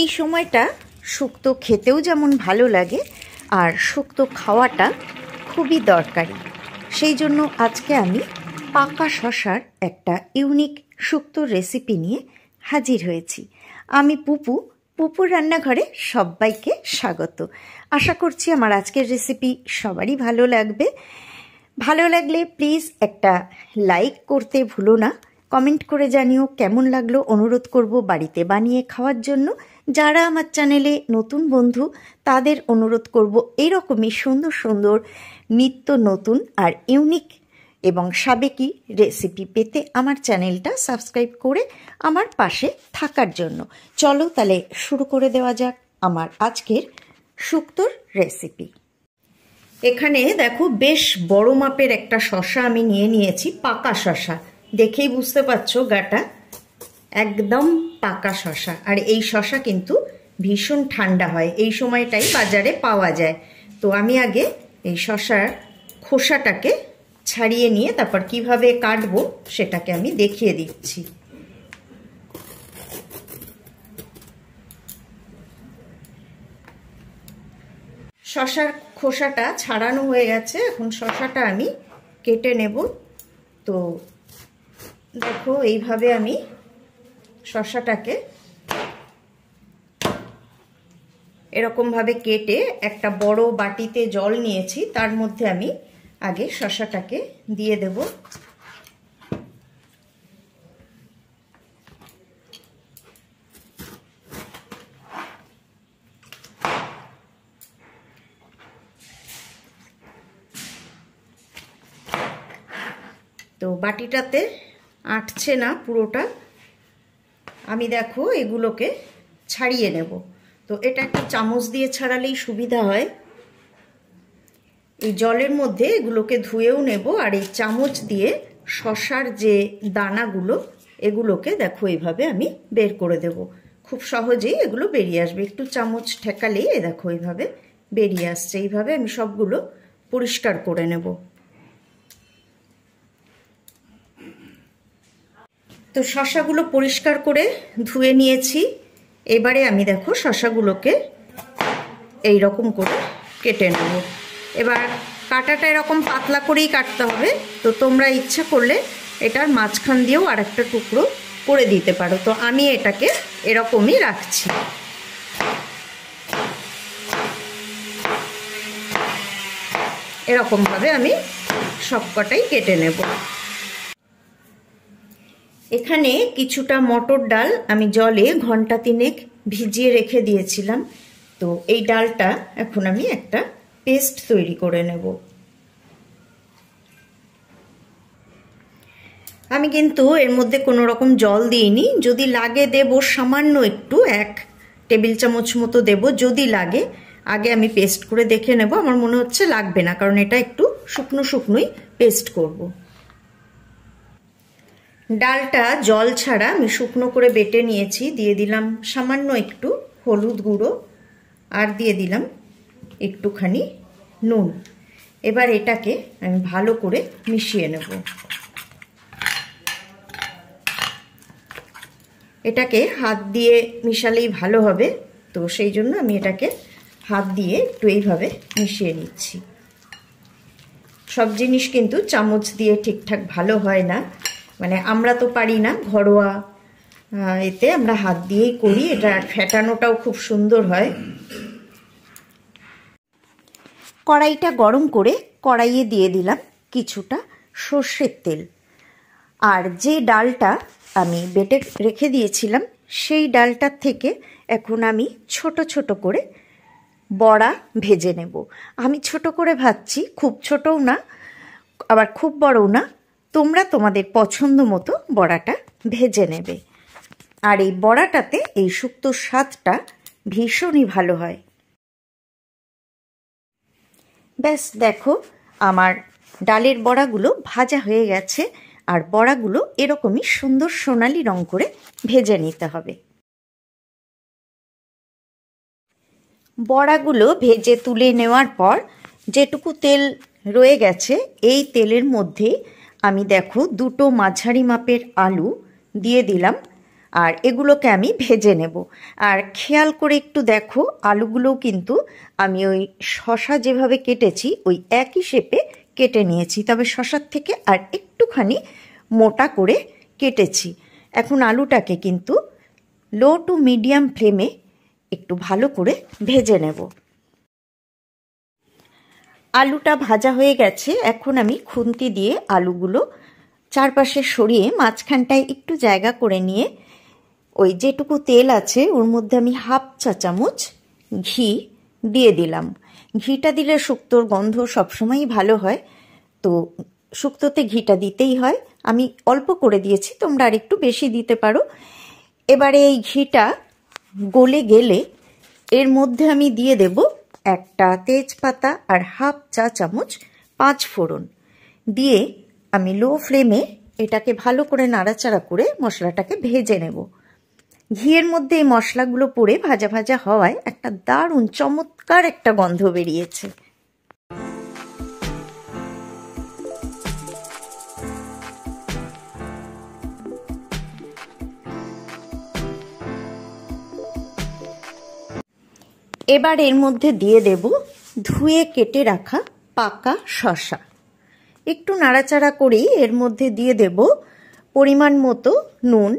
এই সময়টা শুক্তো খেতেও যেমন ভালো লাগে আর শুক্তো খাওয়াটা খুবই দরকারি সেই জন্য আজকে আমি পাকা শশার একটা ইউনিক শুক্তো রেসিপি নিয়ে হাজির হয়েছি আমি পুপু পুপুর রান্নাঘরে সবাইকে স্বাগত আশা করছি আমার আজকের রেসিপি সবারই ভালো লাগবে ভালো লাগলে প্লিজ একটা লাইক করতে ভুলো না কমেন্ট করে জানিও কেমন লাগলো অনুরোধ করব বাড়িতে বানিয়ে খাওয়ার জন্য যারা আমার চ্যানেলে নতুন বন্ধু তাদের অনুরোধ করব এরকমই সুন্দর সুন্দর নিত্য নতুন আর ইউনিক এবং সাবেকি রেসিপি পেতে আমার চ্যানেলটা সাবস্ক্রাইব করে আমার পাশে থাকার জন্য চলো তাহলে শুরু করে দেওয়া যাক আমার আজকের শুক্তোর রেসিপি এখানে দেখো বেশ বড় মাপের একটা শশা আমি নিয়ে নিয়েছি পাকা শশা দেখেই বুঝতে পারছো গাটা একদম পাকা শশা আর এই শশা কিন্তু ভীষণ ঠান্ডা হয় এই সময়টাই বাজারে পাওয়া যায় তো আমি আগে এই শশার খোসাটাকে ছাড়িয়ে নিয়ে তারপর কিভাবে কাটবো সেটাকে আমি দেখিয়ে দিচ্ছি শশার খোসাটা ছাড়ানো হয়ে গেছে এখন শশাটা আমি কেটে নেব তো দেখো এইভাবে আমি শসাটাকে এরকমভাবে কেটে একটা বড় বাটিতে জল নিয়েছি তার মধ্যে আমি আগে শসাটাকে দিয়ে দেব তো বাটিটাতে আটছে না পুরোটা আমি দেখো এগুলোকে ছাড়িয়ে নেব তো এটা একটা চামচ দিয়ে ছাড়ালেই সুবিধা হয় এই জলের মধ্যে এগুলোকে ধুয়েও নেব আর এই চামচ দিয়ে শশার যে দানাগুলো এগুলোকে দেখো এইভাবে আমি বের করে দেব খুব সহজেই এগুলো বেরিয়ে আসবে একটু চামচ ঠেকালেই দেখো এইভাবে বেরিয়ে আসছে এইভাবে আমি সবগুলো পরিষ্কার করে নেবো তো শশাগুলো পরিষ্কার করে ধুয়ে নিয়েছি এবারে আমি দেখো শশাগুলোকে এই রকম করে কেটে নেব এবার কাটাটা এরকম পাতলা করেই কাটতে হবে তো তোমরা ইচ্ছা করলে এটার মাঝখান দিয়েও আর একটা টুকরো করে দিতে পারো তো আমি এটাকে এরকমই রাখছি এরকমভাবে আমি সবকটাই কেটে নেব এখানে কিছুটা মটর ডাল আমি জলে ঘন্টা তিনেক ভিজিয়ে রেখে দিয়েছিলাম তো এই ডালটা এখন আমি একটা পেস্ট তৈরি করে নেব আমি কিন্তু এর মধ্যে কোনো রকম জল দিইনি যদি লাগে দেব সামান্য একটু এক টেবিল চামচ মতো দেব যদি লাগে আগে আমি পেস্ট করে দেখে নেব আমার মনে হচ্ছে লাগবে না কারণ এটা একটু শুকনো শুকনোই পেস্ট করবো ডালটা জল ছাড়া আমি শুকনো করে বেটে নিয়েছি দিয়ে দিলাম সামান্য একটু হলুদ গুঁড়ো আর দিয়ে দিলাম একটুখানি নুন এবার এটাকে আমি ভালো করে মিশিয়ে নেব এটাকে হাত দিয়ে মিশালেই ভালো হবে তো সেই জন্য আমি এটাকে হাত দিয়ে একটু এইভাবে মিশিয়ে নিচ্ছি সব জিনিস কিন্তু চামচ দিয়ে ঠিকঠাক ভালো হয় না মানে আমরা তো পারি না ঘরোয়া এতে আমরা হাত দিয়েই করি এটা ফেটানোটাও খুব সুন্দর হয় কড়াইটা গরম করে কড়াইয়ে দিয়ে দিলাম কিছুটা সর্ষের তেল আর যে ডালটা আমি বেটে রেখে দিয়েছিলাম সেই ডালটার থেকে এখন আমি ছোট ছোট করে বড়া ভেজে নেব আমি ছোট করে ভাজছি খুব ছোটও না আবার খুব বড়ও না তোমরা তোমাদের পছন্দ মতো বড়াটা ভেজে নেবে আর এই বড়াটাতে এই শুক্তোর স্বাদটা ভীষণই ভালো হয় ব্যাস দেখো আমার ডালের বড়াগুলো ভাজা হয়ে গেছে আর বড়াগুলো এরকমই সুন্দর সোনালি রং করে ভেজে নিতে হবে বড়াগুলো ভেজে তুলে নেওয়ার পর যেটুকু তেল রয়ে গেছে এই তেলের মধ্যে আমি দেখো দুটো মাঝারি মাপের আলু দিয়ে দিলাম আর এগুলোকে আমি ভেজে নেব আর খেয়াল করে একটু দেখো আলুগুলোও কিন্তু আমি ওই শশা যেভাবে কেটেছি ওই একই শেপে কেটে নিয়েছি তবে শশার থেকে আর একটুখানি মোটা করে কেটেছি এখন আলুটাকে কিন্তু লো টু মিডিয়াম ফ্লেমে একটু ভালো করে ভেজে নেব আলুটা ভাজা হয়ে গেছে এখন আমি খুন্তি দিয়ে আলুগুলো চারপাশে সরিয়ে মাঝখানটায় একটু জায়গা করে নিয়ে ওই যেটুকু তেল আছে ওর মধ্যে আমি হাফ চা চামচ ঘি দিয়ে দিলাম ঘিটা দিলে শুক্তোর গন্ধ সবসময়ই ভালো হয় তো শুক্তোতে ঘিটা দিতেই হয় আমি অল্প করে দিয়েছি তোমরা আর একটু বেশি দিতে পারো এবারে এই ঘিটা গলে গেলে এর মধ্যে আমি দিয়ে দেবো একটা তেজপাতা আর হাফ চা চামচ পাঁচ ফোড়ন দিয়ে আমি লো ফ্লেমে এটাকে ভালো করে নাড়াচাড়া করে মশলাটাকে ভেজে নেব ঘিয়ের মধ্যে এই মশলাগুলো পড়ে ভাজা ভাজা হওয়ায় একটা দারুণ চমৎকার একটা গন্ধ বেরিয়েছে এবার এর মধ্যে দিয়ে দেব ধুয়ে কেটে রাখা পাকা শশা একটু নাড়াচাড়া করেই এর মধ্যে দিয়ে দেব পরিমাণ মতো নুন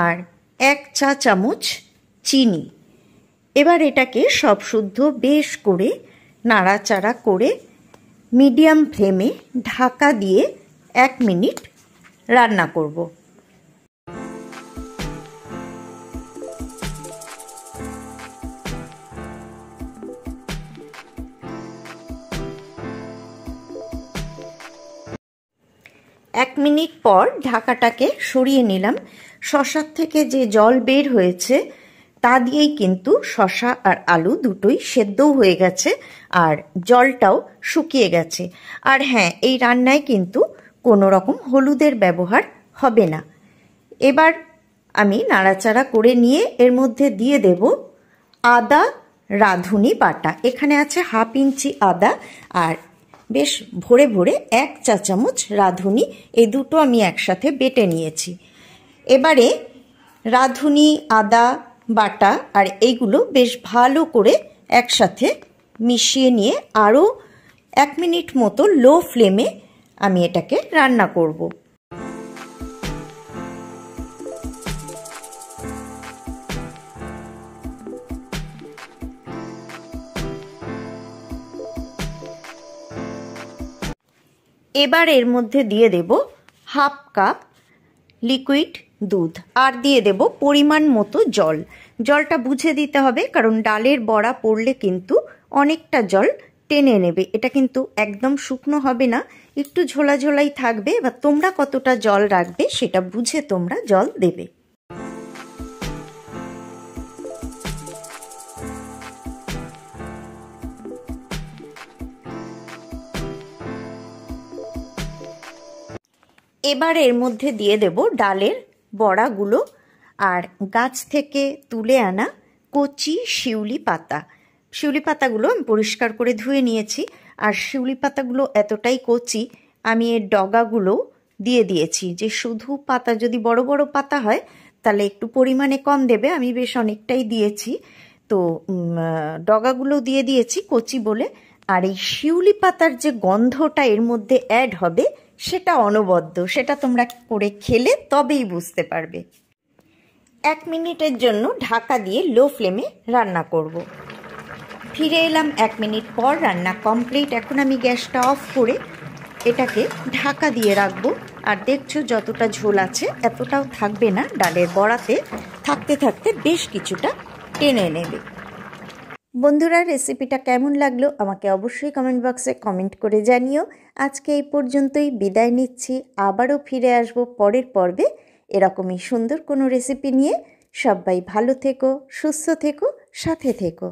আর এক চা চামচ চিনি এবার এটাকে সব শুদ্ধ বেশ করে নাড়াচাড়া করে মিডিয়াম ফ্লেমে ঢাকা দিয়ে এক মিনিট রান্না করব এক মিনিট পর ঢাকাটাকে সরিয়ে নিলাম শশার থেকে যে জল বের হয়েছে তা দিয়েই কিন্তু শশা আর আলু দুটোই সেদ্ধও হয়ে গেছে আর জলটাও শুকিয়ে গেছে আর হ্যাঁ এই রান্নায় কিন্তু কোনো রকম হলুদের ব্যবহার হবে না এবার আমি নাড়াচাড়া করে নিয়ে এর মধ্যে দিয়ে দেব আদা রাঁধুনি বাটা এখানে আছে হাফ ইঞ্চি আদা আর বেশ ভরে ভরে এক চা চামচ রাঁধুনি এই দুটো আমি একসাথে বেটে নিয়েছি এবারে রাঁধুনি আদা বাটা আর এইগুলো বেশ ভালো করে একসাথে মিশিয়ে নিয়ে আরও এক মিনিট মতো লো ফ্লেমে আমি এটাকে রান্না করবো এবার এর মধ্যে দিয়ে দেব হাফ কাপ লিকুইড দুধ আর দিয়ে দেব পরিমাণ মতো জল জলটা বুঝে দিতে হবে কারণ ডালের বড়া পড়লে কিন্তু অনেকটা জল টেনে নেবে এটা কিন্তু একদম শুকনো হবে না একটু ঝোলা ঝোলাই থাকবে বা তোমরা কতটা জল রাখবে সেটা বুঝে তোমরা জল দেবে এবার এর মধ্যে দিয়ে দেব ডালের বড়াগুলো আর গাছ থেকে তুলে আনা কচি শিউলি পাতা শিউলি পাতাগুলো আমি পরিষ্কার করে ধুয়ে নিয়েছি আর শিউলি পাতাগুলো এতটাই কচি আমি এর ডগাগুলো দিয়ে দিয়েছি যে শুধু পাতা যদি বড় বড় পাতা হয় তাহলে একটু পরিমাণে কম দেবে আমি বেশ অনেকটাই দিয়েছি তো ডগাগুলো দিয়ে দিয়েছি কচি বলে আর এই শিউলি পাতার যে গন্ধটা এর মধ্যে অ্যাড হবে সেটা অনবদ্য সেটা তোমরা করে খেলে তবেই বুঝতে পারবে এক মিনিটের জন্য ঢাকা দিয়ে লো ফ্লেমে রান্না করব। ফিরে এলাম এক মিনিট পর রান্না কমপ্লিট এখন আমি গ্যাসটা অফ করে এটাকে ঢাকা দিয়ে রাখবো আর দেখছো যতটা ঝোল আছে এতটাও থাকবে না ডালের বড়াতে থাকতে থাকতে বেশ কিছুটা টেনে নেবে বন্ধুরা রেসিপিটা কেমন লাগলো আমাকে অবশ্যই কমেন্ট বক্সে কমেন্ট করে জানিও আজকে এই পর্যন্তই বিদায় নিচ্ছি আবারও ফিরে আসব পরের পর্বে এরকমই সুন্দর কোনো রেসিপি নিয়ে সবাই ভালো থেকো সুস্থ থেকো সাথে থেকো